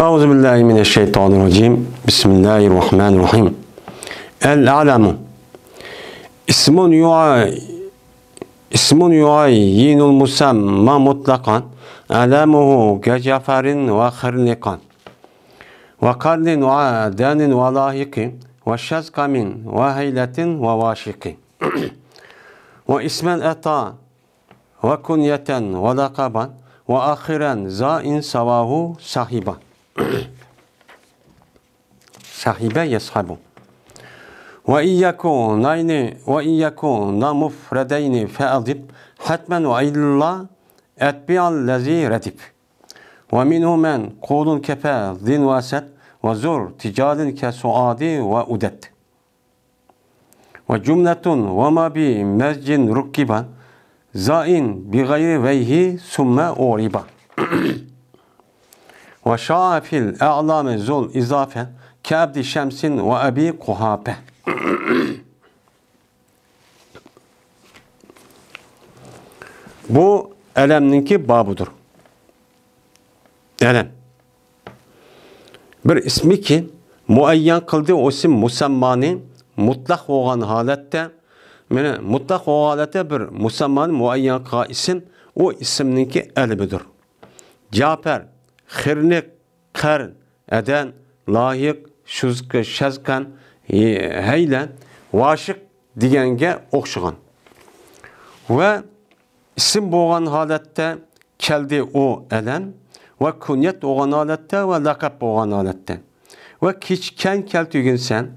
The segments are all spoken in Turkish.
Euzu billahi mineşşeytanirracim. Bismillahirrahmanirrahim. El alamu. İsmun yuay İsmun yuayyinul musamma mutlakan alamuhu keceferin ve hırnikan ve karnin ve adanin ve lahikin ve şazkamin ve heyletin ve vaşikin ve ismen eta ve kunyeten ve lakaban ve ahiren zain savahu sahiban sahibe yeshabu. Ve iyyakû nayni ve iyyakû na mufredeyni fe'adib hatmen ve illâ etbi'al lezî redib. Ve minhu men kulun kefe zin vaset ve zur ticalin ke suadi ve udet. Ve cümletun ve ma bi mezcin rukkiban zain bi gayri veyhi summe oriba. Ve şa'a fil zul izafe keabdi şemsin ve abi kuhape. Bu elemninki babudur. Elem. Bir ismi ki muayyen kıldı o isim musammani mutlak olan halette yani mutlak halette bir musamman muayyen kılgan isim o isimninki elbidir. Cafer xirnik kar eden layık şuzkı şazkan e, heyle vaşık digenge okşugan. Ve isim boğan halette keldi o eden ve kunyet oğan halette ve lakap boğan halette. Ve kiçken keltügünsen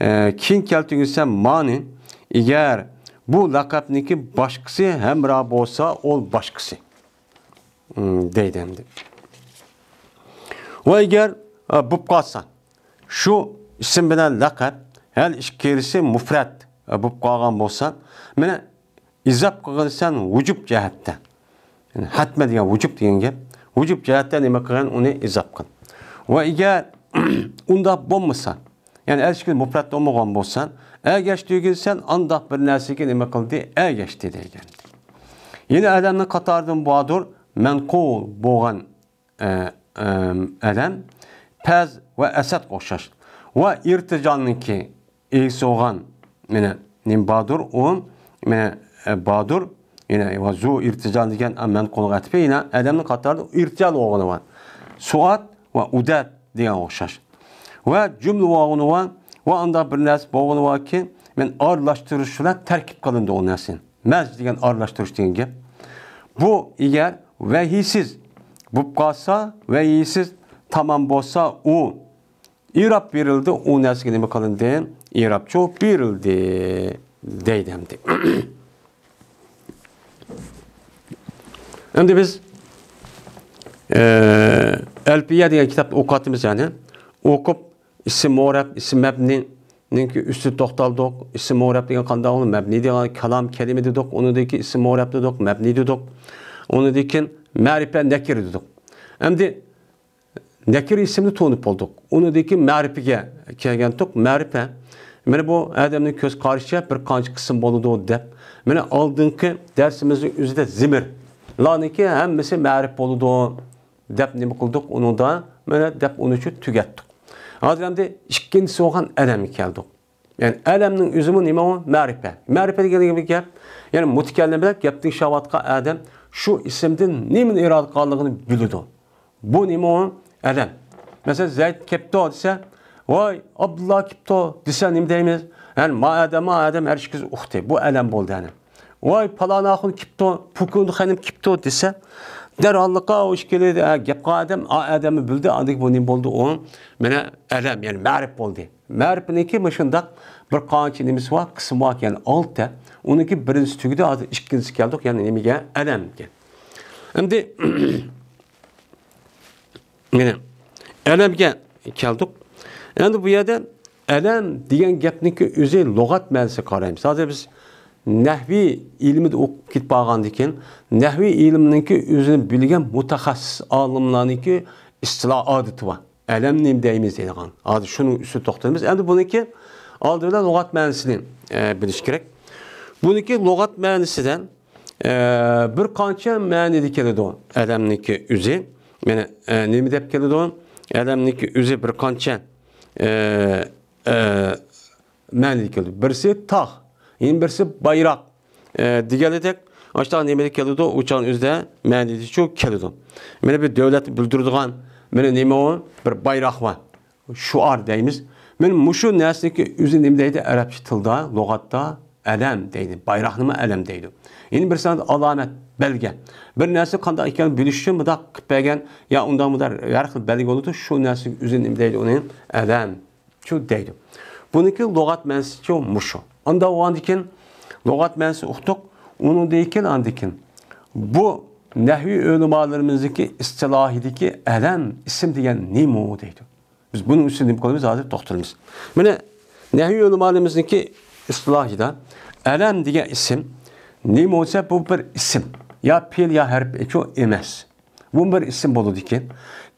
e, kin sen mani eğer bu lakapniki başkısı hemra bolsa ol başkısı, Hmm, deydemdi va agar bo'lib şu shu ism bilan laqab hal ikkalasi mufrat bo'lib qolgan bo'lsa mana izob qilg'insan vujub jihatdan yani hatma degan vujub degan gap vujub jihatdan nima qilgan uni izob qil va agar undoq bo'lmasan ya'ni erishkin mufrat bo'lmagan bo'lsan agash degilsan andoq bir narsaga nima qildi agash dedi degan yana adamni qatoridan bodur manqul bo'lgan e, ələn pəz və əsəd oxşar. Və irticanınki eysi oğan mənə nim badur um mənə e, badur yenə və zu irtican deyilən mən qonaq ətbə ilə ədəmin qatarda irtical oğlu var. Suat və udət deyən oxşar. Və cümlə oğlu var və anda bir nəs oğlu var ki mən arlaşdırışla tərkib qalındı o nəsin. Məz deyən arlaşdırış deyən ki bu əgər vəhisiz tamam 외이시 탐한보사 우 이랍 비를드 우네스 기념 가는데 이랍조 비를드 deydi hem Şimdi biz e, Elbiye diye kitap okuduk yani. Okup isim orab, isim mebni ninki üstü toxtaldıq, isim orab degan qanda olun mebni degan kalam kelime dedik, onu deyik isim orab dedik, mebni dedik. Onu ki Məripə nəkir dedik. Əmdi nəkir isimli tonub olduq. Onudaki məripəyə kəlgəndik. Məripə Mene bu Adem'in köz karşıya bir kanç kısım boludu o dep. Mene aldınki dersimizin üzerinde zimir. Laniki hemmesi mərif boludu o dep ne kıldık onu da mene dep 13'ü tükettik. Hazremde ikincisi olan elemi geldik. Yani elemnin üzümü nime o? Merife. Merife de gibi gel. Yani mutkelle bilek yaptığı şavatka Adem şu isimden nemin irad kalınlığını bilidi. Bu nemi o? Adam. Mesela Zeyd kepto dese, vay Abdullah kepto dese nemi deyimiz? Yani ma adam, ma adam, her şeykiz uhti. Bu adam boldu yani. Vay palana ahun kepto, pukundu hanım kepto dese, Derhallıqa hoş geledi. Ha, gepqa adam, a adamı bildi. Adik bu ne oldu? O mene adam yani ma'rif oldu. Ma'rif ne ki mışında bir qançı nemiz var, kısım var yani altta. ki birincisi tügüde adı ikincisi geldik yani nemiye adam gen. Şimdi yine elemge geldik. Endi bu yerde elem degan gapniki o'zi lug'at ma'nosi qaraymiz. Hozir biz nahviy ilmida o'qib ketib qolgandan keyin nahviy ilmninki o'zini bilgan mutaxassis olimlarniki istilo odati bor. Alam nim deymiz Adı Hozir üstü ustida to'xtalamiz. Endi buniki oldindan lug'at ma'nosini bilish kerak. Buniki logat ma'nosidan ee, bir qancha ma'nida keladi odamniki o'zi mana e, nima deb keladi odamniki o'zi bir qancha e, e, ma'nida keladi birisi tog' yine birisi bayrak. bayroq deganidek ana shunaqa nimaga keladi uchani o'zida ma'nida shu keladi mana bir devlet davlat bildiradigan mana nima bir bayroq bor shuar deymiz Мен мушу нәрсеге үзі немдейді әрәпші тылда, лоғатта әлем дейді. bayrak неме әлем deydi. Yeni bir sanat alamet, belge. Bir nəsə qanda ikən bilişim da bəgən ya ondan mıdır hər xil belge olurdu. Şu nəsə üzün deyil onun ədəm. Şu deyil. Bununki lüğət mənsi ki muşu. Onda o andikin lüğət mənsi uxtuq. Onu deyikən andikin. Bu nəhvi ölümalarımızdaki istilahidiki ədəm isim deyən mu deyil. Biz bunun üstünde bir konumuz hazır doktorumuz. Mene nəhvi ölümalarımızdaki istilahida elen diye isim Neyim olsa bu bir isim. Ya pil ya harp eço emez. Bu bir isim boludu ki.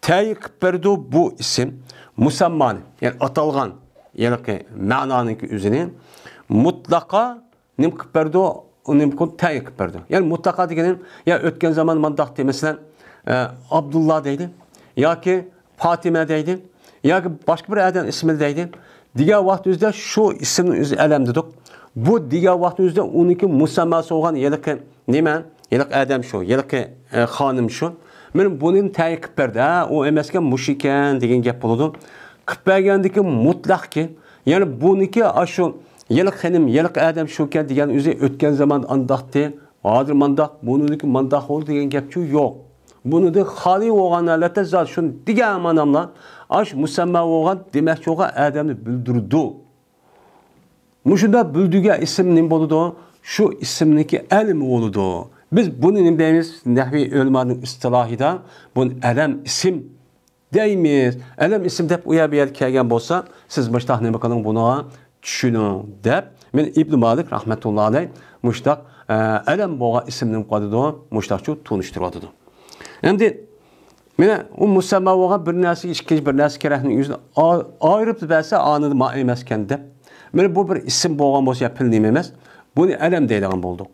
Teyik kıpırdı bu isim. Musamman, yani atalgan, yani ki mananın ki üzerine. Mutlaka nim kıpırdı, nim kun təyi kıpırdı. Yani mutlaka dikenim, ya ötken zaman mandak demesinden e, Abdullah deydi. Ya ki Fatime deydi. Ya ki başka bir adam ismi deydi. Diğer vaxt üzerinde şu isimini üzerine elem dedik. bu degan vaqt o'zida uniki musamma bo'lgan yiliqi nima yiliq odam shu yiliqi e, xonim shu men buni tayin qilib berdi a u emas ekan mush ekan degan gap bo'ladi qilib bergandiki mutlaqki ya'ni buniki shu yiliq xonim yiliq odam shu ekan degan o'zi o'tgan zamon andoqdi hozir mandoq buniki mandoq bo'ldi degan gapchi yo'q bunida xoli bo'lgan holatda zot shuni degan manamla ash musamma bo'lgan demakchi bo'lgan odamni bildirdi Muşuda isim nim boludu, şu isimdeki elm oludu. Biz bunu deymiz nehvi ölmanın istilahida bunu elem isim deymiz. Elem isim deb uya bir yer kelgen bolsa siz başta ne bakalım buna düşünün deb. Men İbn Malik rahmetullahi aleyh muştaq e, elem boğa isimnin qadıdı, muştaqçı tunuşturadı. Şimdi Mene o um musamma bir narsa, ikinci bir narsa kerakning o'zini ayırıp da anida ma emaskan deb mana bu bir ism bo'lgan bo'lsa ya pil nima emas buni alam deydigan bo'ldik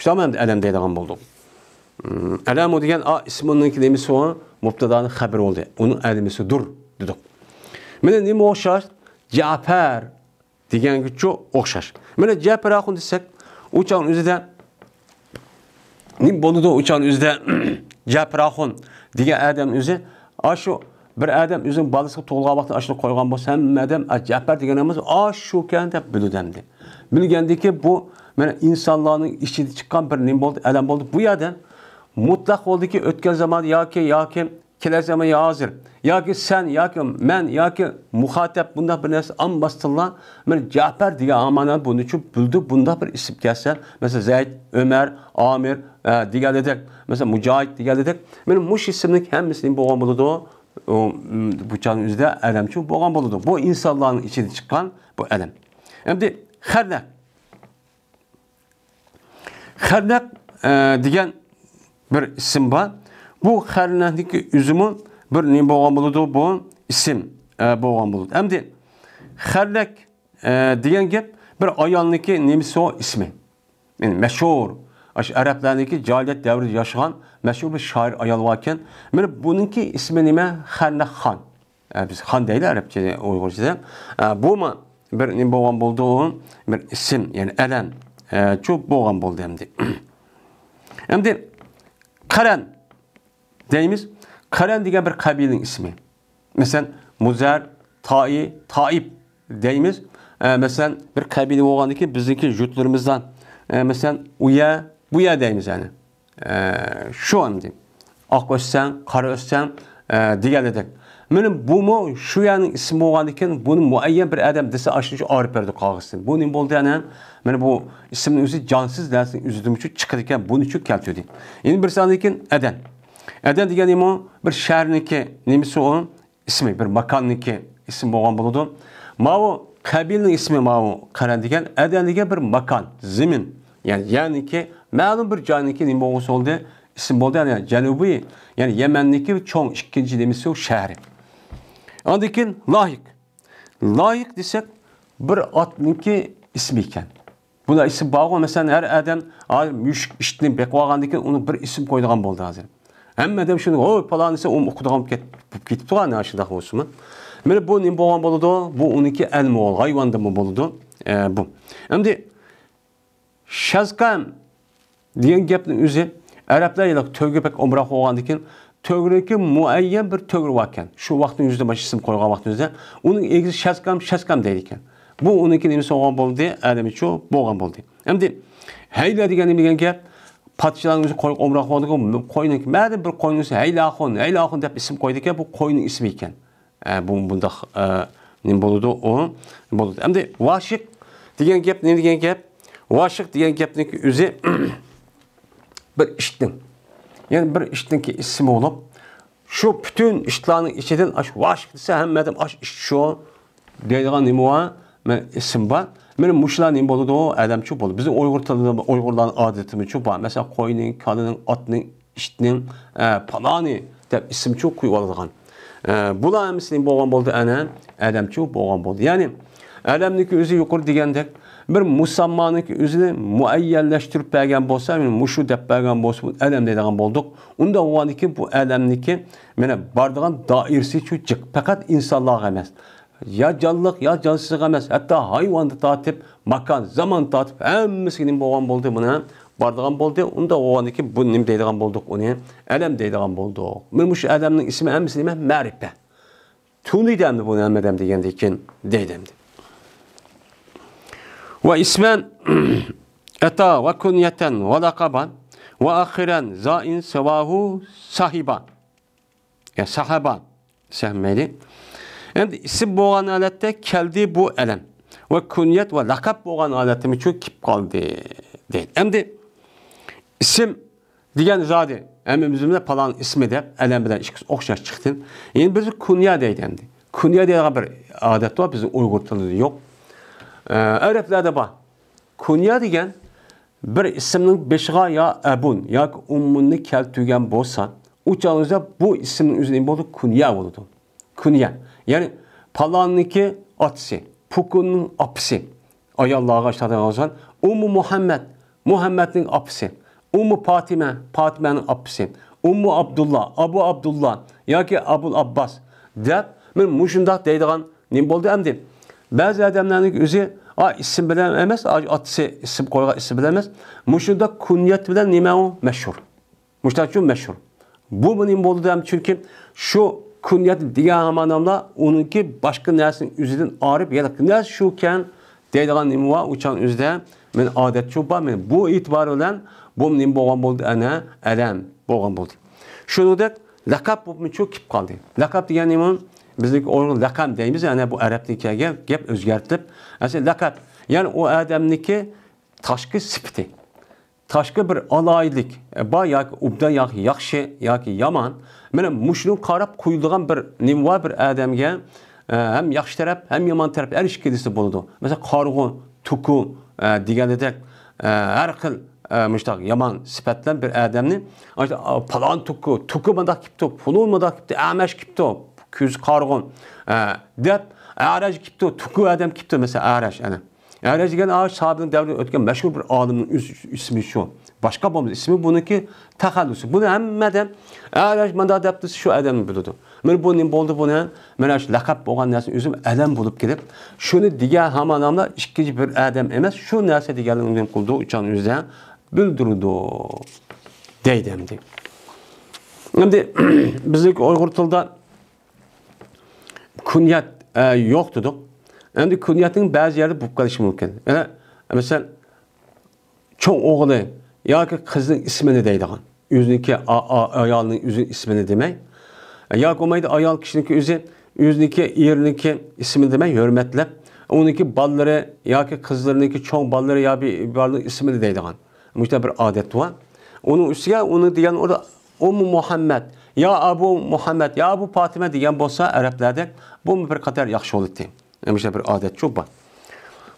ələm alam deydigan bo'ldik hmm, alamu degan a ismininki o, bo'lgan mubtadoni oldu. bo'ldi uni dur, dedik mana nima o'xshash jafar deganga o'xshash mana jafar axun desak uchan o'zida nima bo'ladi uchan o'zida jafar axun degan odamni o'zi a shu bir adam o'zini balisi to'lg'ovoqni ochib qo'ygan bo'lsa hamma odam jabbar deganimiz a shu ekan bildiğimdi bildiğimdi ki bu mana insonlarning ichidan chiqqan bir nima bo'ldi adam bo'ldi bu ki mutlaq zaman ya ki ya yoki kiler zaman ya hazır. Ya ki sen, ya ki ben ya ki muhatap bunda bir nesi anbastırlar. Men Cafer diye amanen bunu için bildi. Bunda bir isim gelsen. Mesela Zeyd, Ömer, Amir, e, diğer dedik Mesela Mücahit diğer dedik Benim muş isimlik hem mislim bu olmalıdır. Iı, bu canın üzerinde elem için boğan buludu. Bu insanların içinde çıkan bu elem. Şimdi hernek. Hernek e, ıı, diyen bir isim var. Bu hernekdeki üzümün bir ne boğan buludu bu isim e, boğan buludu. Şimdi hernek diyen gibi bir ayağındaki nemisi o ismi. Yani meşhur, Ərəblərdəki cahiliyyət dövrü yaşayan məşhur bir şair ayal varkən, mən bununki ismi nə? Xənnə xan. E, biz xan deyil ərəbcədə, e, Uyğurcədə. E, bu mu bir nə bolğan boldu? Bir isim, yəni ələn. Çox bolğan boldu hemdi. Hemdi Qaran deyimiz. Qaran deyilən bir qəbilin ismi. Məsələn, Muzar, Tai, Taib deyimiz. Məsələn, bir qəbili olğandı ki, bizdəki jutlarımızdan. Məsələn, Uya, bu yerdaymiz ya'ni. Şu e, deb. Oq o'ssang, qora o'ssang e, deganidek. Mana bu mu shu yani ismi bo'lgan ekan, buni muayyan bir adam desa ashuncha orib berdi qog'izdan. Bu nima bo'ldi ana? Mana bu ismni o'zi jonsiz narsa uzdim uchun chiqdi bunu buni uchun keltirdi. Endi bir sonidan keyin adan. Adan degani nima? Bir shaharniki nimasi u? Ismi bir makonniki ism bo'lgan bo'ladi. Mavu qabilning ismi ma'vu qaran degan adan bir makon, zamin. Ya'ni ya'niki ma'lum bir joyniki nima bo'lsa bo'ldi ism bo'ldi ya'ni janubiy ya'ni yamanniki cho'ng ikkinchi nimasi shahri andan keyin layık loyiq desak bir otniki ismi ekan buna ism bog'i masalan har odam mushuk ishni beqib olgandan keyin uni bir isim qo'ydigan bo'ldi hozir hamma odam shuni oy palon desa u o'qidigan bo'lib ketibdi ana shunday bo'lsinmi mana bu nima bo'lgan bo'ladi bu uniki almol hayvonda bo'ladi e, bu Şimdi shazkam degan gapni o'zi arablar ila to'g'ipak umra qilgandan keyin to'g'riki muayyan bir to'g'ri bor ekan shu vaqtni o'zida mana shu ism qo'ygan şaskam o'zida uning egizi shaskam shaskam deydi ekan bu adamı çoğu bo'lgan bo'ldi alimichu bo'lgan bo'ldi endi hayla degan nima patçıların gap podshalarni o'zi qo'y umra qilgandiku ki mayli bir heyle o'zi heyle haylaxon deb ism qo'ydi ki bu qo'yni ismi ekan e, bu bundaq e, nima bo'ladi u vaşık endi vashiq degan gap nima vaşık gap vashiq degan gapniki o'zi bir iştin. Yani bir iştinki ismi olup şu bütün iştlarının içinden aş vaş desa hemmedim aş iş şu deydigan nima var? Men isim var. Мен мушла ним болду до адам чу болду. Биздин уйгур тилинде уйгурлардын адатымы чу бар. Масалан, койнун, канынын, аттын, иштин, паланы деп исим чу куйуп алган. Булар эмисин болгон болду ана, адам чу болгон болду. Яни адамники өзү юкур дегендек bir musammaniki o'zini muayyallashtirib bergan bo'lsa men muşu deb bergan bo'lsa bu alam deydigan bo'ldik unda ki bu ki, mana bardağın doirasi shu jiq faqat insonlarga emas ya canlıq ya cansızlıq emas hatto hayvonni tatib makan zamon tatib hammasiga nima bo'lgan bo'ldi buni bordigan bo'ldi unda ki bu nima deydigan bo'ldik uni alam deydigan bo'ldik mana shu alamning ismi hammasi nima ma'rifa tunidamdi buni hammadam degandan keyin deydimdi ve ismen eta ve kunyeten ve lakaban ve ahiren zain sevahu sahiban. Ya sahaban. Sehmeli. Endi isim bo'lgan holatda keldi bu alam va kunyat va laqab bo'lgan holatda uchun kelib qoldi deydi. Endi ism degan zodi hammamizda palon ismi deb alam bilan o'xshash chiqdi. Endi biz kunya deydi endi. Kunya diye bir adet bor, bizim Uyg'ur tilida yo'q. arablarda bor kunya degan bir ismning beshig'a yo abun yoki ummunni keltirgan bo'lsa uchalingizda bu ismning o'zi nima kunya bo'ladi kunya ya'ni palonniki otasi pukunning opisi ayollarga ishlatilgan ummu muhammad muhammadning opisi ummu fatima fatimaning opisi ummu abdulloh abu abdulloh yoki abul abbos deb men mushundoq deydigan nim bo'ldi endi Bəzi ədəmlərin özü a isim bilə bilməz, isim qoyğa isim biləməz. Məşhurda kunyət bilə nimə o məşhur. Müştəkün meşhur? Bu mənim oldu deyəm çünki şu kunyət digər anlamda onunki başqa nəsin üzüdən ya da nə şuken deyilən nimə var uçan üzdə men adət çuba men bu itibar olan bu mənim boğan oldu ana ələm boğan oldu. Şunu da lakab bu çox kip qaldı. Lakab deyən nimə bizlik onu lakam deymiz yani bu Arapnikəgə gəp özgərtib. mesela lakab, yani o adamniki taşkı sifəti. taşkı bir alaylik, e, bayaq ubda yakşı ya ki yaman. benim mushuni karab qo'yilgan bir nimva bir adamga e, həm yaxşı tərəf, hem yaman tərəf hər ikisi bo'ladi. Məsələn, qarğı, tuku deganidek hər xil müştak yaman sifatlan bir adamni işte, palan tuku, tuku madak kipto, pulun madak kipto, ameş kipto, 200 kargon ee, dep, araç kipti tuku adam kipti mesela araç yani, araç degan araç sahibining davri o'tgan mashhur bir adamın ismi şu, başka bo'lmasa ismi buniki taxallusi buni hammada araj manda debdi shu odamni biladi mana bu nima bo'ldi buni mana shu laqab bo'lgan narsani o'zim adam bulup kelib şunu diğer hamma odamlar ikkinchi bir adam emas shu narsa deganini qildi uchun o'zidan bildirdi deydi Şimdi bizlik uyg'ur tilida kunyat e, yok dedik. Endi kunyatning ba'zi yeri bo'lib qolishi mumkin. E, mesela çok cho'ng ya ki kızın ismini deydigan. O'ziniki ayolning o'zi ismini e, ya demay, yoki bo'lmaydi ayol kishiniki o'zi o'ziniki erniki ismini demay hurmatlab, uniki bolalari yoki çok balları ya bir borning ismini deydigan. müjde bir adet var, bor. üstüne onu diyen orada o mu Muhammed? ya Abu Muhammad, ya Abu Fatima degan bo'lsa, arablarda bu bir qatar yaxshi bo'ladi. Demisha bir odat shu bor.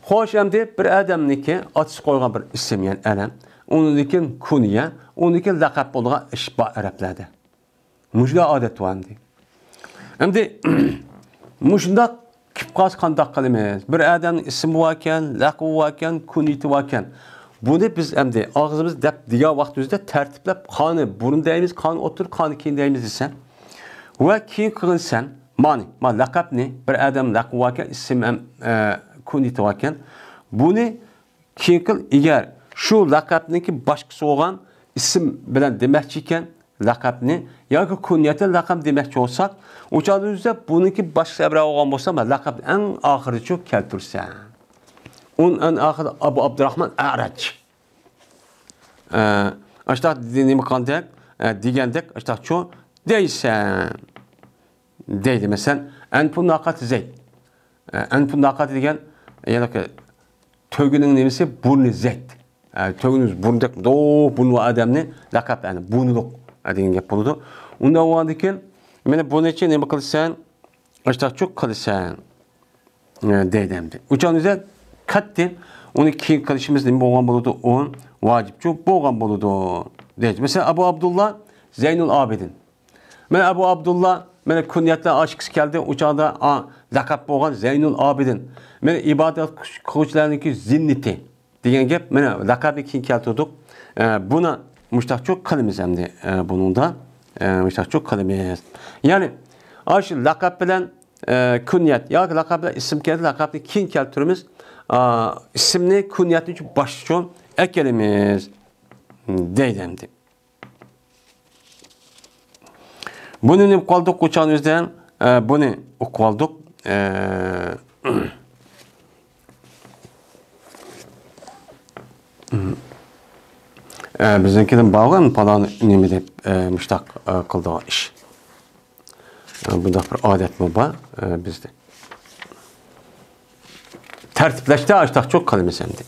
Xo'sh, endi bir odamniki otib qo'ygan bir ism, ya'ni anam, uniki kunya, uniki laqab bo'lgan ish bor arablarda. Mujda odat bo'ldi. Endi mujda kipqas qandaq qilamiz. Bir odamning ismi bor ekan, laqabi bor ekan, kunyiti Buni biz endi ağzımız dep diya vaqt üzdə tərtiblab qanı burun deyimiz, qanı otur, qanı keyin deyimiz desən. Və keyin qılınsan, mani, ma laqabni bir adam laqab vakən isim ham e, kun itvakan. Buni keyin qil agar shu laqabniki boshqasi bo'lgan isim bilan demoqchi ekan laqabni yoki kunyati laqab demoqchi bo'lsak, o'chadi üzdə buniki boshqa olsa, bo'lgan bo'lsa, laqab eng oxiricha keltirsan. Un en ahir Abu Abdurrahman A'raç. Aştaq nima qandaq degandek aştaq çu deysən. Deydi məsələn enpu naqat zeyd. Enpu naqat degan yəni ki tөгінің немесе бурны зет. Төгіңіз бурндек до бурну адамны лақап яғни бурнылық деген геп болады. Унда оған екен мені бұны үшін неме қылсаң, аштақчук қылсаң дейді. Үчеуіңізде 같대. Onu ki kardeşimizle boğan buludu on vacip çok boğan buludu. değil Mesela Abu Abdullah Zeynul Abidin. Ben Abu Abdullah ben kunyetle aşık geldi uçağda a, lakap boğan Zeynul Abidin. Ben ibadet kılıçlarındaki zinniti degan gap mana laqabni keyin keltirdik ee, buni mushtaqchoq qilamiz endi buningda çok qilamiz e, ee, ya'ni ana shu laqab bilan e, kunyat yoki laqab bilan ism keladi laqabni keyin keltiramiz a, isimli kunyatı başçon ekelimiz deydemdi. Bunu ne kaldık uçan yüzden ee, bunu kaldık e, ee, e, ee, bizinkinin bağlan falan mi de e, müştak e, kıldığı iş. Bu da bir adet mi var e, bizde tertipləşdə açdaq çox qəlimizindir.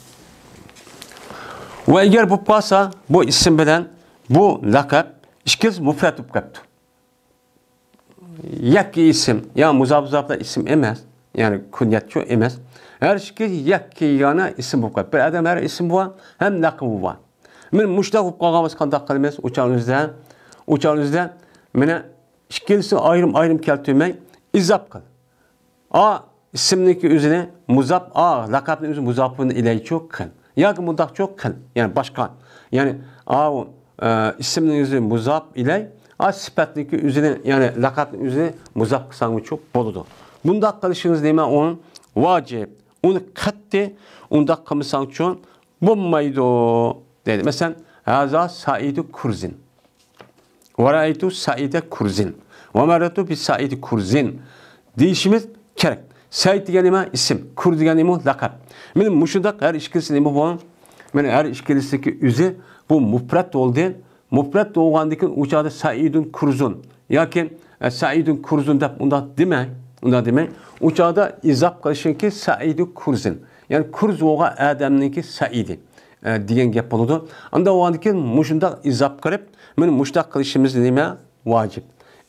Ve eğer bu pasa, bu isim bilən, bu ləqəb işkiz müfrət übqəbdir. Yəki isim, ya muzab-zabda isim eməz, yəni künyətçü eməz. Hər işkiz yəki yana isim übqəb. Bir adam her isim var, həm ləqəb var. Min müştaq übqağımız kandak qəlimiz uçağınızda, uçağınızda mənə işkilisi ayrım-ayrım kəltümək izab qıl. A, isimdeki üzerine muzap a lakabın üzerine muzapın ile çok kın. Yakın mudak çok kın. Yani başkan. Yani a e, isimli üzerine muzap ile a sıfatındaki üzerine yani lakabın üzerine muzap kısamı çok boludu. Bunda kılışınız deme onun vacip. Onu kattı. Onda kımsan çoğun bulmaydı dedi. Mesela Haza Saidü Kurzin. Ve ra'aytu Saide Kurzin. Ve meratu bi Said Kurzin. Değişimiz gerek. Said deganima ism, Kur deganima laqab. Mana mushundaq har ikkisi nima bu, benim her ikkilisiki o'zi bu mufrat bo'ldi. Mufrat bo'lgandan keyin o'chadi Saidun Kurzun yoki e, seyidun Kurzun deb undan demang. Undan demang. izap izob ki Saidu Kurzun. Ya'ni Kurz bo'lgan odamniki Saidi. E, degan gap bo'ladi. Unda o'g'andan keyin mushundaq izob qilib, men mushtaq qilishimiz nima vojib.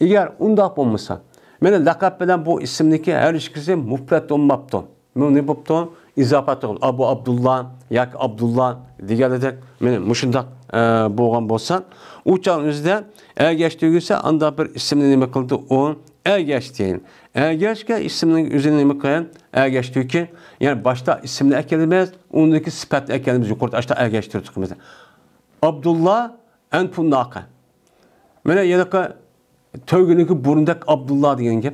Agar undoq bo'lmasa, Mene lakap bilen bu isimdeki her işkisi mufretun mabtun. Mene mubtun izafatı ol. Abu Abdullah, yak Abdullah digerledek. Mene muşundak e, boğan bolsan. Uçan üzde er geçtiyse anda bir isimli nime kıldı o er geç deyin. Er geçke isimli üzerine nime kıyan er geçtiyor ki yani başta isimli ekelimiz ondaki sıfatlı ekelimiz yukarıda aşta er geçtirdik. Abdullah en punnaka. Mene yedeki ki burundak Abdullah degan gap.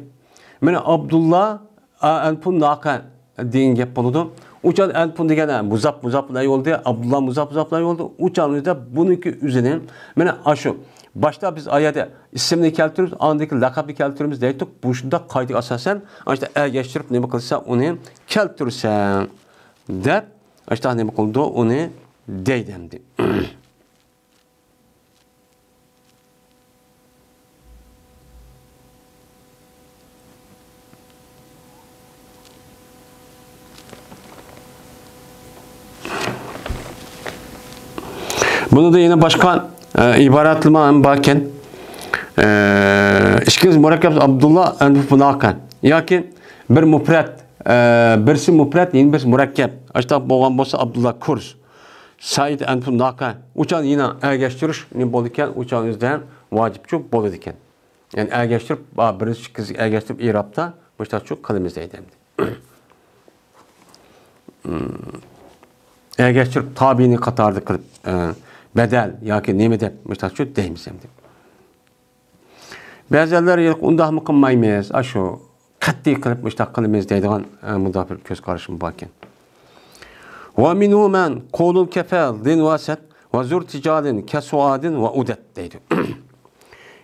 Mana Abdullah Alpun Naqa degan gap bo'ladi. Uçan Alpun degan muzab muzablar yo'lda, Abdullah muzap muzab muzablar yo'lda. Uçanımızda bununki üzerine mana aşu Başta biz ayette isimini keltiririz, andaki lakabı keltirimiz deyip bu şunda kaydı asasen işte er geçirip ne bakılsa onu keltirsen der işte ne bakıldı onu deydendi. Bunu da yine başkan e, ibaretli bakın. İşkiniz e, mürekkep Abdullah Enf Bunakan. Yakin bir müpret. E, birisi müpret, yine birisi mürekkep. Açta boğan bolsa Abdullah Kurs. Said Enf Bunakan. Uçan yine ergeştiriş ne bol iken, uçan yüzden vacipçuk bol iken. Yani ergeştirip, birisi kız ergeştirip İrab'da, başta çok kalemiz eydemdi. ergeştirip hmm. tabiini katardı kılıp. E, በደል ያኪ ኔሜ деп мыштачу деймиз эмди бәзілер ел ұндағымы қылмай емес ашу қаттый қылып мыштақ қылып емес дейдіған мұнда бір көз қарашым бар екен وَمِنْهُ مَنْ قَوْلُ الْكَفَلْ دِنْ وَسَدْ وَزُرْ تِجَالٍ كَسُعَادٍ وَاُدَتْ deydi.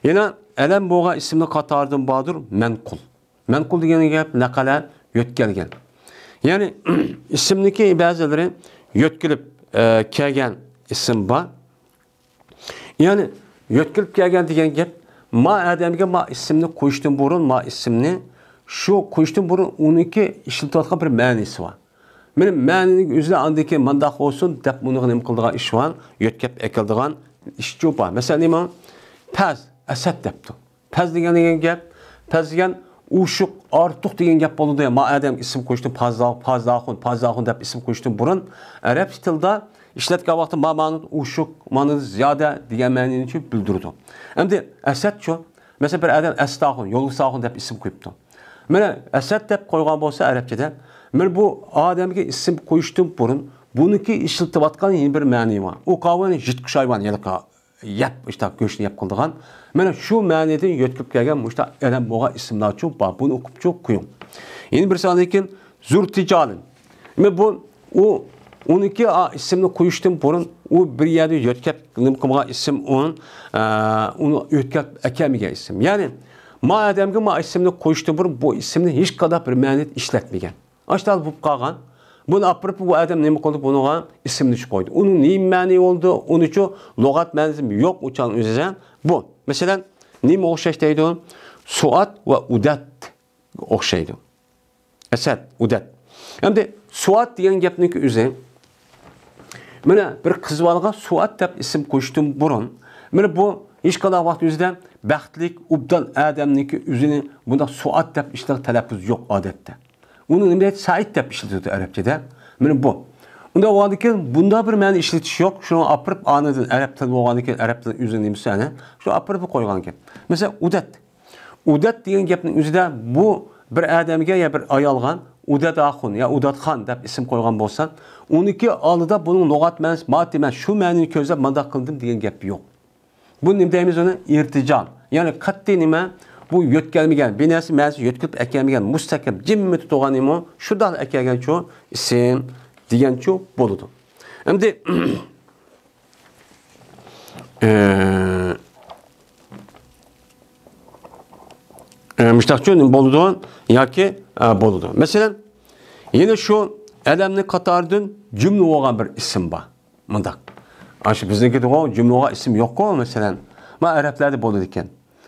Yine Elem Boğa isimli Katar'dan Badur menkul. Menkul degeni gelip nakale yötkelgen. Yani isimdeki bazıları yötkelip e, kelgen ism bor ya'ni yo'tkilib kelgan degan gap ma adamga ma ismni qo'yishdan burun ma ismni shu qo'yishdan burun uniki ishlatayotgan bir ma'nisi bor meni ma'nini o'zida andiki mandaq bo'lsin deb uni nima qiladigan ish bor yo'tkab ekildigan ish jo'p bor masalan nima paz asad debdi paz degan degan gap paz degan ушық артық деген гәп болуды ма адам ісім көшті паздахон паздахон deb ism көшті бұрын arab tilida İşlət qabaqda mamanı, uşuq, manı ziyadə deyən məninin üçün bildirdi. Əmdi əsəd ki, məsələn bir adam əstağın, yolu sağın deyib isim qoyubdu. Mənə əsəd deyib qoyğan bolsa ərəbcədə, mən bu adamə isim qoyuşdum bunun, buniki ki atqan yeni bir məni var. O qavanı jitquş hayvan yelqa yap işte göçünü yap kıldığan. Mene şu mənidin yötküp gelgen bu işte elem boğa isimler çok Bunu okup çok kuyum. Yeni bir sandıkin zür ticalin. Ve bu o 12 a isimli koyuştum burun o bir yerde yötkep nimkuma isim on e, onu yötkep ekemiye isim. Yani ma adamga ma isimli koyuştum burun bu isimni hiç kadar bir menet işletmegen. Açtal bu kalan. Bunu apırıp bu adam ne koydu buna isimini koydu. Onun ne mani oldu? Onun için logat manisi yok uçan üzerinden bu. Mesela ne okşaştaydı? Suat ve Udat okşaydı. Esed, Udat. Hem de Suat diyen gapniki üzerinden mana bir qizvalg'a suat deb ism qo'shishdan burun mana bu hech qanday vaqt o'zida baxtlik ubdal odamniki o'zini bunda suat deb ishlar talaffuz yo'q odatda uni nima deydi said deb ishlatadi arabchada mana bu unda bo'lgandan keyin bunda bir ma'ni ishlatish yo'q shuni olib kirib anidan arab tili bo'lgandan keyin arab tili o'zini nimasani shu olib kirib qo'ygan gap masalan udat udat degan gapning o'zida bu bir odamga yo bir ayolga udat axun udat udatxon deb ism qo'ygan bo'lsan uniki oldida buning lug'at ma'nosi moddiy man shu ma'noni ko'zlab bundoq qildim degan gap yo'q bu nima deymiz uni irtijon ya'ni qat'iy nima bu yo'tkalmagan binasi ma'nosi yo'tkilib akelmagan mustahkam jimmi tutgan nima shundoq akelgan ism degan chu bo'ladi endi Ee, müştakçının boluduğun ya ki e, boludu. Mesela yine şu edemli katardın cümle olan bir isim var. Mındak. Aşı bizdeki de o cümle olan isim yok mu mesela? Ma Araplarda boludu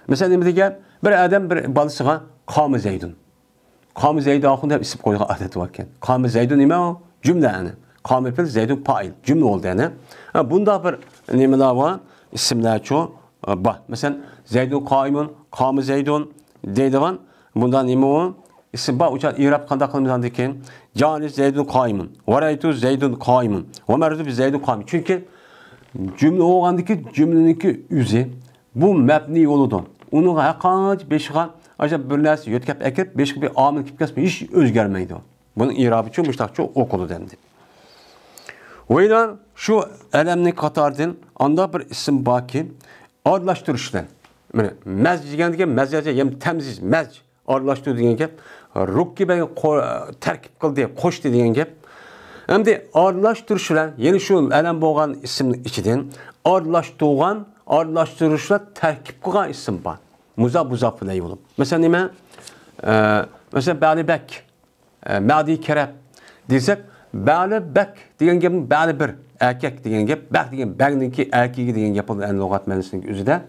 Mesela ne ki, Bir adam bir balısına Kami Zeydun. Kami Zeydun hakkında hep isim koyduğu adet varken. Kami Zeydun ne o? Cümle yani. Kami fil Zeydun pail. Cümle oldu yani. Ha, bunda bir nemeler var. İsimler çoğu. Bah. E, mesela Zeydun Kaimun, Kami Zeydun, deydigan bundan imamı isba uçan İrab kanda kılmızan dikin cani zeydun kaimun ve reytu zeydun kaimun ve merzu bi zeydun kaimun çünkü cümle oğandaki cümleninki yüzü bu mebni yoludur. Onun hakkı beşiğe acaba bir nesi yötkep ekip beşiğe bir amil kip kesme hiç özgermeydi. Bunun irabı için müştakçı okulu dendi. Ve şu elemli katardın anda bir isim baki adlaştırıştı мәз дегенге мәзәже ем тәмзіз мәз аралашту дегенге руккибе тәркіп қылды қошты дегенге әмде аралаштырушылар яғни шу әлем болған ісімнің ішіден аралаштырған arlaştırışla tərkib qılan isim var. Muzab muzab nəyi olub. Məsələn, nəmə? Mesela məsələn, Bəli Bək, e, Mədi Kərəb deysək, Bəli Bək deyən gəmin Bəli bir, ərkək deyən gəb, Bək deyən Bəqninki ərkəyi deyən gəb en logat lüğət mənasının üzüdə.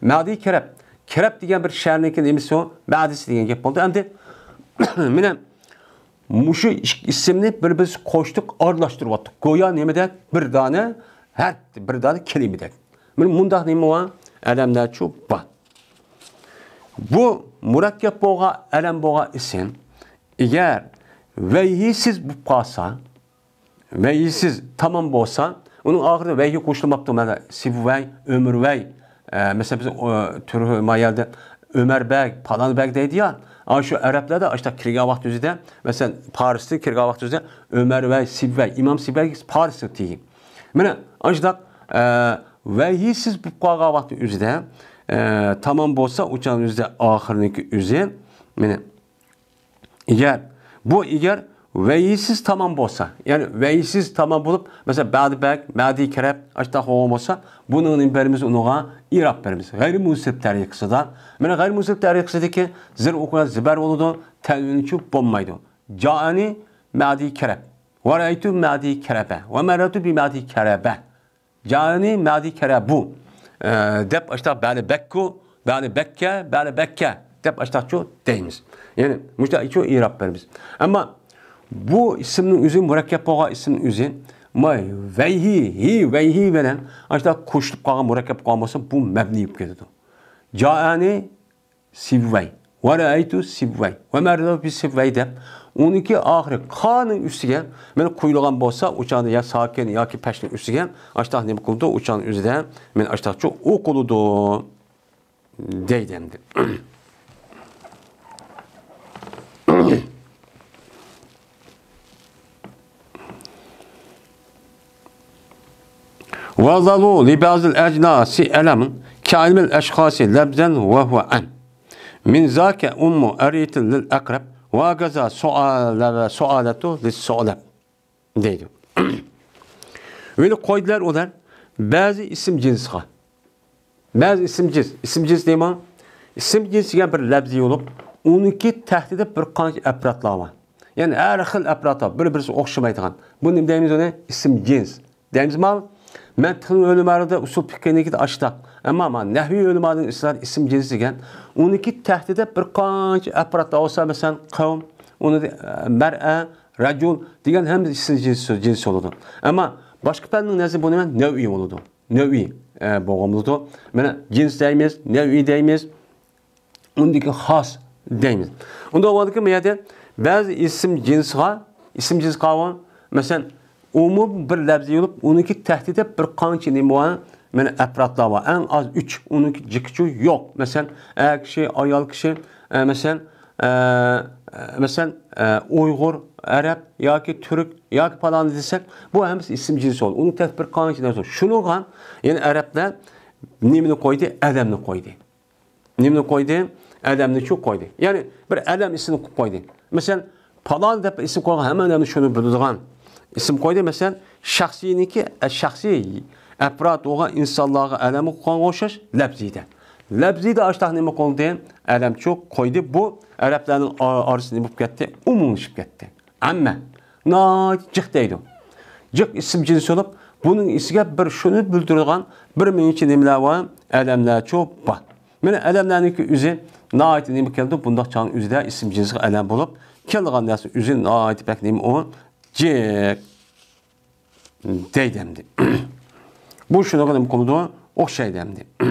Ma'di kerap. Kerap degan bir sharniki nimasi u? Ma'dis degan gap bo'ldi. Endi mana mushu ismni bir biz qo'shdik, aralashtiryapdik. Go'yo nimada? Bir dona har bir dona kelimidek. Mana bundaq nima va? Alamlar chu Bu murakkab bo'lgan alam bo'lgan ism agar vayhisiz bo'lib qolsa, vayhisiz tamom bo'lsa, uning oxirida vayga qo'shilmabdi mana sivvay, ömürvay Mesela bizim Türk mayəldə Ömər bəy, Padan bəy deyildi ya. Amma şu ərəblər də açda Kirqavaxt düzüdə, məsələn, Parisdə Kirqavaxt düzüdə Ömər bəy, Sibbəy, İmam Sibbəy Parisdə deyil. Mənə açda e, və siz bu Qaqavaxt üzüdə e, tamam bolsa uçan üzüdə axırınki üzü. Mənə əgər bu əgər Ve'yisiz tamam olsa yani ve'yisiz tamam bulup mesela ba'di bek, ba'di kerep açta hoğum olsa bunun imperimiz unuğa irap berimiz. Gayri musib tarikisidan. Mana gayri musib ki zir okuyan ziber oludu. Tenvinçü bombaydı. Ca'ani ma'di kerep. Ve reytu ma'di kerebe. Ve meratu bi ma'di kerepe, Ca'ani ma'di kerebu. E, ee, dep açta ba'di bekku, ba'di bekke, ba'di bekke. Dep açta şu deyimiz. Yani müşta şu irap berimiz. Ama bu ismning o'zi murakkab bo'lgan ismni may vayhi hi vayhi bilan ana shunaqa qo'shilib qolgan murakkab qolgan bo'lsa bu mabni bo'lib ketadi jaani sivvay va raaytu sivvay va marra bi sivvay deb uniki oxiri qani ustiga men qo'yilgan bo'lsa o'chani ya sakin yoki pashning ustiga ne nima qildi o'chani o'zida men ashtaqchi o'qiludi deydi endi وَظَلُوا لِبَعْضِ الْاَجْنَاسِ أَلَمٌ كَعِلْمِ الْاَشْخَاسِ لَبْزًا وَهُوَ عَنْ مِنْ ذَاكَ أُمُّ أَرِيْتٍ لِلْأَقْرَبِ وَاَقَزَا سُعَالَةُ لِلْسُعَلَبِ deyilib. Belə qoydular onlar bəzi isim cinsxə. Bəzi isim cins, isim cins deyəmə, isim cins deyən bir ləbzi olub, onunki təhdidə bir qanç əpratlar var. Yəni hər xil əprata bir-birisi oxşamaydıqan. Bu nə deyimiz ona? İsim cins. Deyimiz mal Məbtəl ölümlərdə usul fikrini açdaq. Əmama nəhvi ölümlərin israr isim gizligən. Onunki təhdidə bir qanç əpratda olsa, məsələn, qavm, onu e, mərə, rəcul deyən həm isim cinsi, cinsi oludur. Amma başqa fənnin nəzir bunu mən növü oludur. Növü e, boğumludur. Mənə cins deyimiz, növü deyimiz, ondaki xas deyimiz. Onda olandı ki, məyədə bəzi isim cinsiqa, isim cinsiqa var, məsələn, umu bir labza yulib, uniki tahdid bir qancha nima var? Mana afratlar var. Eng az 3, uniki jiqchu yo'q. Masalan, er kishi, ayol kishi, masalan, masalan, Uyg'ur, arab yoki turk yoki falon desak, bu hammasi ism jinsi bo'ladi. Uni tadbir qancha narsa. Shuninggan, ya'ni arablar nimani qo'ydi? Adamni qo'ydi. Nimani qo'ydi? Adamni shu qo'ydi. Ya'ni bir adam ismini qo'yib qo'ydi. Masalan, falon deb ism qo'ygan hamma odamni shuni biladigan ism qo'ydi masalan shaxsiyniki e, shaxsiy afrod o'g'a insonlarga alami qo'ygan o'xshash labziyda labziyda ashtah nima qildi alam cho'q qo'ydi bu arablarning orasi bo'lib ketdi umumlashib ketdi amma nojiq deydi jiq ism jinsi bo'lib buning isiga bir shuni bildirgan bir mingchi nimalar bor alamlar cho'q bor mana alamlarniki o'zi noit nima keldi bundoq chang o'zida ism jinsiga alam bo'lib kelgan narsa o'zi noit pak nima u 즉 돼야 됩니다. 무엇이나 그럼 공동은 şey demdi.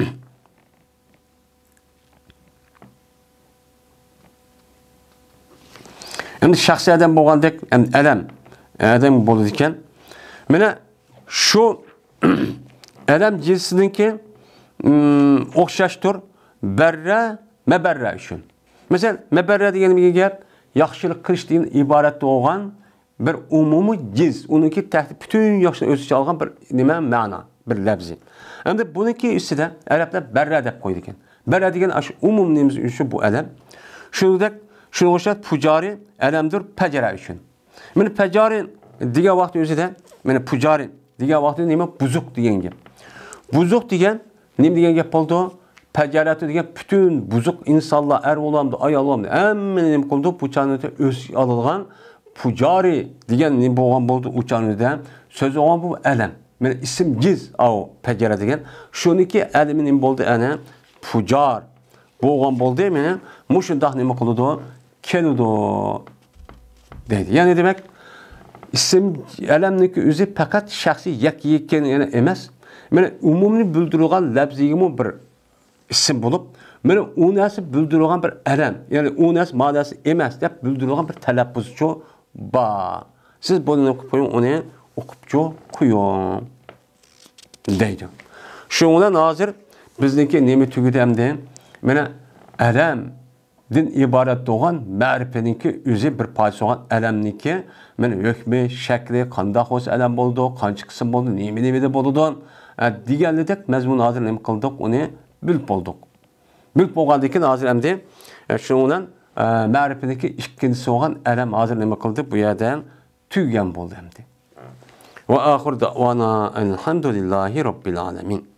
Şimdi şey şahsi adam bo'lgandek adam adam bo'ladi ekan mana shu adam jinsiniki o'xshashdir barra mabarra uchun masalan mabarra degan gap yaxshilik qilish degan iboratda bo'lgan bir umumiy jins uniki tahdid butun yoshni o'z ichiga bir nima ma'no, bir ləbzi. Endi buniki ustida arablar barra deb qo'ydi ekan. Barra degan shu umumimiz üçün bu adam Shuningdek, shunga pucari pujori alamdir üçün. uchun. Mana digə degan vaqt o'zida, mana pujori degan vaqtda nima buzuq degan gap. Buzuq degan nima degan gap bo'ldi? pajaratu degan butun buzuq insonlar, ər bo'lamdi, ayol bo'lamdi, hamma nima qildi? Bu chanata o'z olgan pucari degan bo'lgan bo'ldi uchanidan sözü olgan bu mene isim Giz av pagara degan shuniki alimi nima bo'ldi ana pujar bo'lgan mene muşun mushundoq nima qiladi keladi dedi ya'ni demek demak ism alamniki o'zi faqat shaxsiy yakka yekkan emas mana umumni bildirgan labziga bir isim bulup mene у нәрсе бүлдірілген бір әлем, яғни у нәрсе мадасы емес деп бүлдірілген бір тәләппіз жоқ 바. 시스 보는 놓고 보면 오늘 okupçu kuyon deydi. Şunla nazir bizdeki nemi tügüdemdi. Mene elem din ibaret doğan mərifeninki üzü bir parça olan elemniki mene hükmü, şekli, kanda hos elem boldu, kançı kısım boldu, nemi nemi de boldu. E, Diğerli dek mezmun nazir nemi kıldık, onu bilp olduk. Bilp olgandaki nazir emdi. E, şunla mərifədəki ikincisi olan ələm hazır nəmə qıldı, bu yerdən tüyən boldu həmdi. Və axır davana elhamdülillahi rabbil aləmin.